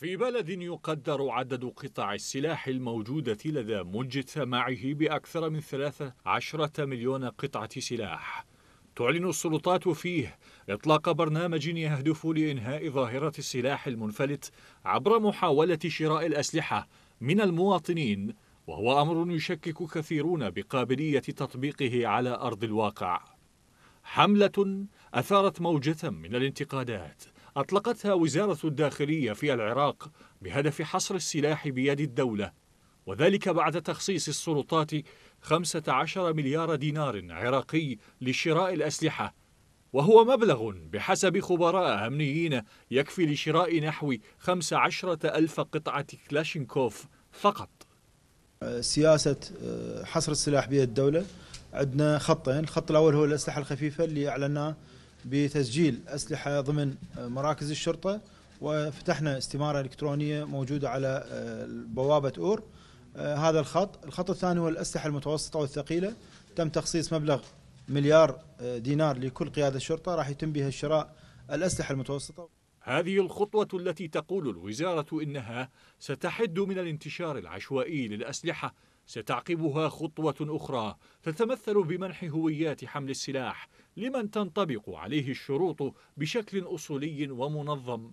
في بلد يقدر عدد قطع السلاح الموجودة لدى مجتمعه بأكثر من 13 مليون قطعة سلاح تعلن السلطات فيه إطلاق برنامج يهدف لإنهاء ظاهرة السلاح المنفلت عبر محاولة شراء الأسلحة من المواطنين وهو أمر يشكك كثيرون بقابلية تطبيقه على أرض الواقع حملة أثارت موجة من الانتقادات أطلقتها وزارة الداخلية في العراق بهدف حصر السلاح بيد الدولة وذلك بعد تخصيص السلطات 15 مليار دينار عراقي لشراء الأسلحة وهو مبلغ بحسب خبراء أمنيين يكفي لشراء نحو 15 ألف قطعة كلاشينكوف فقط سياسة آه، حصر السلاح بيد الدولة عندنا خطين الخط الأول هو الأسلحة الخفيفة اللي أعلناه بتسجيل أسلحة ضمن مراكز الشرطة وفتحنا استمارة إلكترونية موجودة على آه، بوابة أور آه، هذا الخط الخط الثاني هو الأسلحة المتوسطة والثقيلة تم تخصيص مبلغ مليار آه، دينار لكل قيادة شرطة راح يتم بها شراء الأسلحة المتوسطة هذه الخطوة التي تقول الوزارة إنها ستحد من الانتشار العشوائي للأسلحة ستعقبها خطوة أخرى تتمثل بمنح هويات حمل السلاح لمن تنطبق عليه الشروط بشكل أصولي ومنظم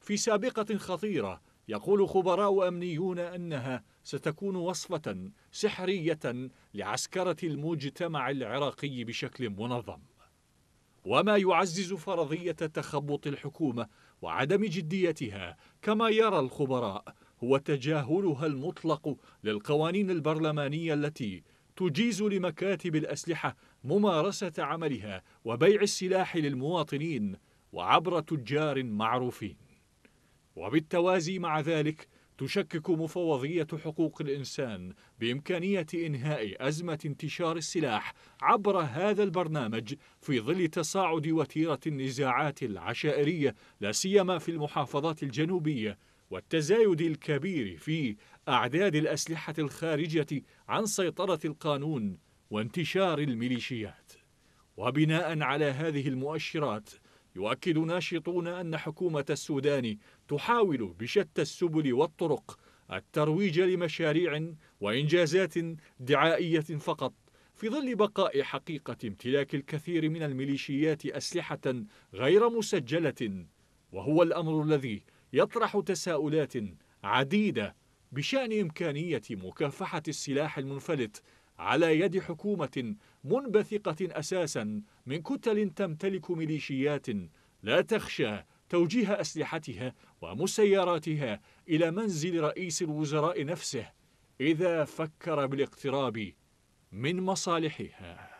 في سابقة خطيرة يقول خبراء أمنيون أنها ستكون وصفة سحرية لعسكرة المجتمع العراقي بشكل منظم وما يعزز فرضية تخبط الحكومة وعدم جديتها كما يرى الخبراء هو تجاهلها المطلق للقوانين البرلمانية التي تجيز لمكاتب الأسلحة ممارسة عملها وبيع السلاح للمواطنين وعبر تجار معروفين وبالتوازي مع ذلك تشكك مفوضية حقوق الإنسان بإمكانية إنهاء أزمة انتشار السلاح عبر هذا البرنامج في ظل تصاعد وتيرة النزاعات العشائرية لا سيما في المحافظات الجنوبية والتزايد الكبير في أعداد الأسلحة الخارجة عن سيطرة القانون وانتشار الميليشيات وبناء على هذه المؤشرات يؤكد ناشطون أن حكومة السودان تحاول بشتى السبل والطرق الترويج لمشاريع وإنجازات دعائية فقط في ظل بقاء حقيقة امتلاك الكثير من الميليشيات أسلحة غير مسجلة وهو الأمر الذي يطرح تساؤلات عديدة بشأن إمكانية مكافحة السلاح المنفلت على يد حكومة منبثقة أساسا من كتل تمتلك ميليشيات لا تخشى توجيه أسلحتها ومسيراتها إلى منزل رئيس الوزراء نفسه إذا فكر بالاقتراب من مصالحها